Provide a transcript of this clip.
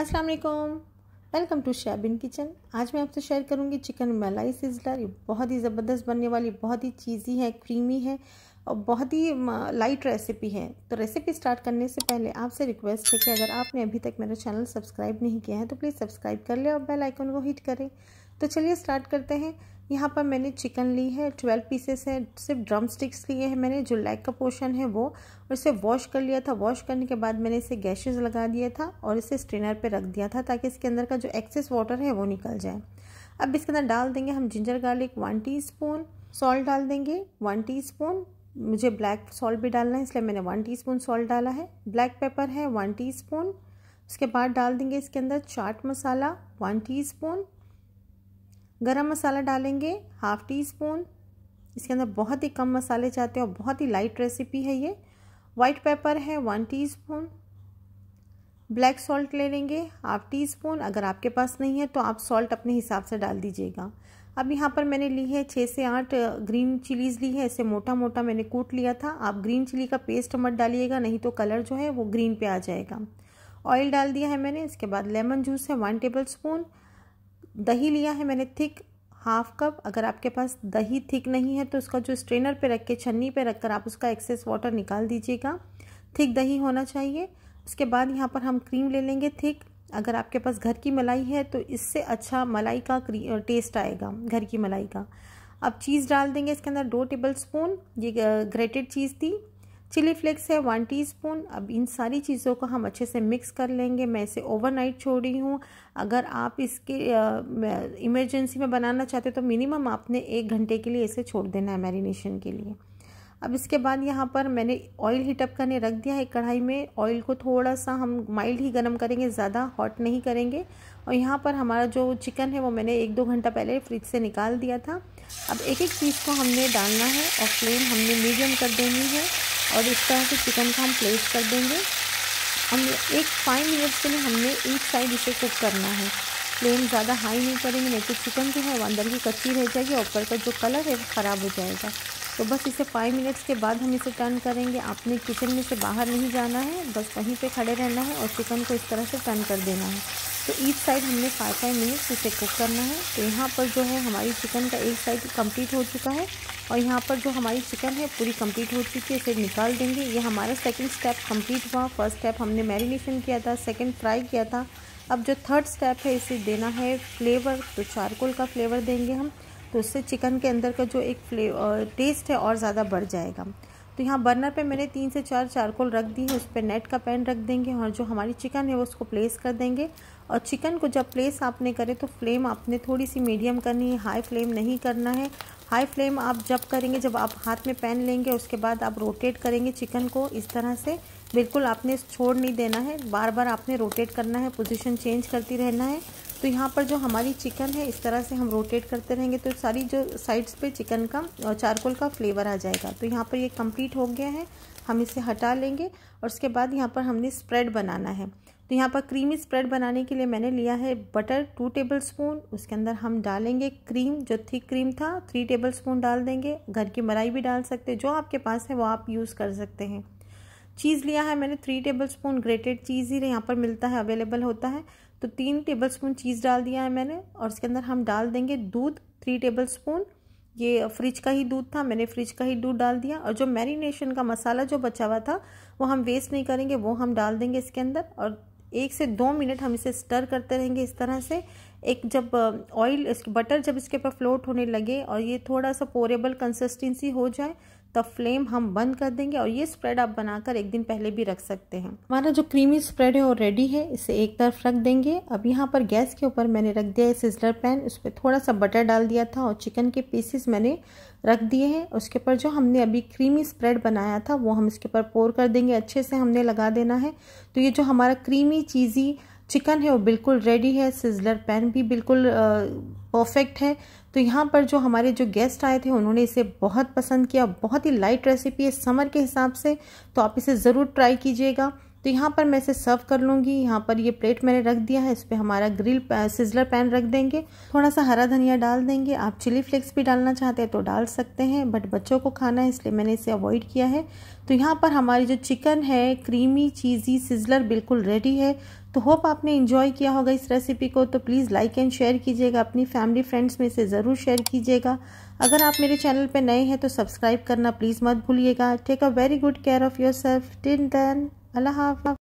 अस्सलाम वालेकुम welcome to शैबिन kitchen आज मैं आपसे शेयर करूंगी चिकन मलाई सिजलर ये बहुत ही ज़बरदस्त बनने वाली बहुत ही चीज़ी है क्रीमी है और बहुत ही लाइट रेसिपी है तो रेसिपी स्टार्ट करने से पहले आपसे रिक्वेस्ट है कि अगर आपने अभी तक मेरा चैनल सब्सक्राइब नहीं किया है तो प्लीज़ सब्सक्राइब कर लें और बेल आइकन को हिट करें तो चलिए स्टार्ट करते हैं यहाँ पर मैंने चिकन ली है ट्वेल्व पीसेस हैं सिर्फ ड्रम स्टिक्स लिए हैं मैंने जो लेग का पोर्शन है वो और इसे वॉश कर लिया था वॉश करने के बाद मैंने इसे गैशेज लगा दिया था और इसे स्ट्रेनर पे रख दिया था ताकि इसके अंदर का जो एक्सेस वाटर है वो निकल जाए अब इसके अंदर डाल देंगे हम ginger garlic one T salt डाल देंगे वन टी मुझे ब्लैक सॉल्ट भी डालना है इसलिए मैंने वन टी सॉल्ट डाला है ब्लैक पेपर है वन टी उसके बाद डाल देंगे इसके अंदर चाट मसाला वन टी स्पून गरम मसाला डालेंगे हाफ़ टी स्पून इसके अंदर बहुत ही कम मसाले चाहते हैं और बहुत ही लाइट रेसिपी है ये वाइट पेपर है one teaspoon black salt ले लेंगे हाफ टी स्पून अगर आपके पास नहीं है तो आप सॉल्ट अपने हिसाब से डाल दीजिएगा अब यहाँ पर मैंने ली है छः से आठ ग्रीन चिलीज़ ली है इसे मोटा मोटा मैंने कूट लिया था आप ग्रीन चिली का पेस्ट मत डालिएगा नहीं तो कलर जो है वो ग्रीन पे आ जाएगा ऑयल डाल दिया है मैंने इसके बाद लेमन जूस है वन टेबल स्पून दही लिया है मैंने थिक हाफ कप अगर आपके पास दही थिक नहीं है तो उसका जो स्ट्रेनर पे रख के छन्नी पे रख कर आप उसका एक्सेस वाटर निकाल दीजिएगा थिक दही होना चाहिए उसके बाद यहाँ पर हम क्रीम ले लेंगे थिक अगर आपके पास घर की मलाई है तो इससे अच्छा मलाई का टेस्ट आएगा घर की मलाई का अब चीज़ डाल देंगे इसके अंदर दो टेबल स्पून ये ग्रेटेड चीज़ थी चिली फ्लेक्स है वन टीस्पून अब इन सारी चीज़ों को हम अच्छे से मिक्स कर लेंगे मैं इसे ओवरनाइट छोड़ रही हूँ अगर आप इसके इमरजेंसी में बनाना चाहते हो तो मिनिमम आपने एक घंटे के लिए इसे छोड़ देना है मैरिनेशन के लिए अब इसके बाद यहाँ पर मैंने ऑयल हीटअप करने रख दिया है कढ़ाई में ऑयल को थोड़ा सा हम माइल्ड ही गर्म करेंगे ज़्यादा हॉट नहीं करेंगे और यहाँ पर हमारा जो चिकन है वो मैंने एक दो घंटा पहले फ्रिज से निकाल दिया था अब एक एक चीज को हमने डालना है और फ्लेम हमने मीडियम कर देनी है और इस तरह से चिकन को हम प्लेस कर देंगे हम एक फाइव मिनट्स के लिए हमने एक साइड इसे कुक करना है फ्लेम ज़्यादा हाई नहीं करेंगे नहीं तो चिकन जो है वो अंदर की कच्ची रह जाएगी ऊपर का जो कलर है वो ख़राब हो जाएगा तो बस इसे फाइव मिनट्स के बाद हम इसे टर्न करेंगे आपने किचन में से बाहर नहीं जाना है बस वहीं पे खड़े रहना है और चिकन को इस तरह से टर्न कर देना है तो ईच साइड हमने फाइव फाइव मिनट्स इसे कुक करना है तो यहाँ पर जो है हमारी चिकन का एक साइड कंप्लीट हो चुका है और यहाँ पर जो हमारी चिकन है पूरी कंप्लीट हो चुकी है इसे निकाल देंगे ये हमारा सेकंड स्टेप कंप्लीट हुआ फर्स्ट स्टेप हमने मैरिनेशन किया था सेकंड फ्राई किया था अब जो थर्ड स्टेप है इसे देना है फ्लेवर तो चारकोल का फ्लेवर देंगे हम तो उससे चिकन के अंदर का जो एक फ्ले टेस्ट है और ज़्यादा बढ़ जाएगा तो यहाँ बर्नर पे मैंने तीन से चार चारकोल रख दी है उस पर नेट का पैन रख देंगे और जो हमारी चिकन है वो उसको प्लेस कर देंगे और चिकन को जब प्लेस आपने करें तो फ्लेम आपने थोड़ी सी मीडियम करनी है हाई फ्लेम नहीं करना है हाई फ्लेम आप जब करेंगे जब आप हाथ में पैन लेंगे उसके बाद आप रोटेट करेंगे चिकन को इस तरह से बिल्कुल आपने छोड़ नहीं देना है बार बार आपने रोटेट करना है पोजीशन चेंज करती रहना है तो यहाँ पर जो हमारी चिकन है इस तरह से हम रोटेट करते रहेंगे तो सारी जो साइड्स पे चिकन का और चारकोल का फ्लेवर आ जाएगा तो यहाँ पर ये कंप्लीट हो गया है हम इसे हटा लेंगे और उसके बाद यहाँ पर हमने स्प्रेड बनाना है तो यहाँ पर क्रीमी स्प्रेड बनाने के लिए मैंने लिया है बटर टू टेबल स्पून उसके अंदर हम डालेंगे क्रीम जो थिक क्रीम था थ्री टेबल स्पून डाल देंगे घर की मलाई भी डाल सकते जो आपके पास है वो आप यूज़ कर सकते हैं चीज़ लिया है मैंने three tablespoon grated cheese ही यहाँ पर मिलता है अवेलेबल होता है तो तीन टेबल स्पून चीज़ डाल दिया है मैंने और इसके अंदर हम डाल देंगे दूध थ्री टेबल स्पून ये फ्रिज का ही दूध था मैंने फ्रिज का ही दूध डाल दिया और जो मैरिनेशन का मसाला जो बचा हुआ था वो हम वेस्ट नहीं करेंगे वो हम डाल देंगे इसके अंदर और एक से दो मिनट हम इसे स्टर करते रहेंगे इस तरह से एक जब ऑयल बटर जब इसके ऊपर फ्लोट होने लगे और ये थोड़ा सा पोरेबल कंसिस्टेंसी हो जाए तब फ्लेम हम बंद कर देंगे और ये स्प्रेड आप बनाकर एक दिन पहले भी रख सकते हैं हमारा जो क्रीमी स्प्रेड है वो रेडी है इसे एक तरफ रख देंगे अब यहाँ पर गैस के ऊपर मैंने रख दिया है सिजलर पैन उस पर थोड़ा सा बटर डाल दिया था और चिकन के पीसेस मैंने रख दिए हैं उसके ऊपर जो हमने अभी क्रीमी स्प्रेड बनाया था वो हम इसके ऊपर पोर कर देंगे अच्छे से हमने लगा देना है तो ये जो हमारा क्रीमी चीज़ी चिकन है वो बिल्कुल रेडी है सिजलर पैन भी बिल्कुल परफेक्ट है तो यहाँ पर जो हमारे जो गेस्ट आए थे उन्होंने इसे बहुत पसंद किया बहुत ही लाइट रेसिपी है समर के हिसाब से तो आप इसे ज़रूर ट्राई कीजिएगा तो यहाँ पर मैं इसे सर्व कर लूँगी यहाँ पर ये प्लेट मैंने रख दिया है इस पर हमारा ग्रिल सिजलर पैन रख देंगे थोड़ा सा हरा धनिया डाल देंगे आप चिली फ्लेक्स भी डालना चाहते हैं तो डाल सकते हैं बट बच्चों को खाना है इसलिए मैंने इसे अवॉइड किया है तो यहाँ पर हमारी जो चिकन है क्रीमी चीज़ी सिजलर बिल्कुल रेडी है तो होप आपने इन्जॉय किया होगा इस रेसिपी को तो प्लीज़ लाइक एंड शेयर कीजिएगा अपनी फैमिली फ्रेंड्स में से ज़रूर शेयर कीजिएगा अगर आप मेरे चैनल पर नए हैं तो सब्सक्राइब करना प्लीज़ मत भूलिएगा take a very good care of yourself till then अल्लाह हाफ